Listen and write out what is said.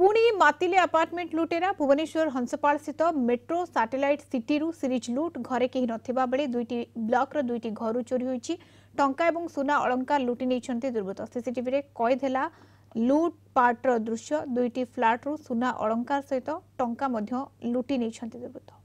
ପୁଣି ମାତିଲେ ଆପାର୍ଟମେଣ୍ଟ ଲୁଟେରା ଭୁବନେଶ୍ୱର ହଂସପାଳ ସ୍ଥିତ ମେଟ୍ରୋ ସାଟେଲାଇଟ୍ ସିଟିରୁ ସିରିଜ୍ ଲୁଟ୍ ଘରେ କେହି ନଥିବା ବେଳେ ଦୁଇଟି ବ୍ଲକର ଦୁଇଟି ଘରୁ ଚୋରି ହୋଇଛି ଟଙ୍କା ଏବଂ ସୁନା ଅଳଙ୍କାର ଲୁଟି ନେଇଛନ୍ତି ଦୁର୍ବୃତ୍ତ ସିସିଟିଭିରେ କଏଦ ହେଲା ଲୁଟ୍ ପାର୍ଟର ଦୃଶ୍ୟ ଦୁଇଟି ଫ୍ଲାଟ୍ରୁ ସୁନା ଅଳଙ୍କାର ସହିତ ଟଙ୍କା ମଧ୍ୟ ଲୁଟି ନେଇଛନ୍ତି ଦୁର୍ବୃତ୍ତ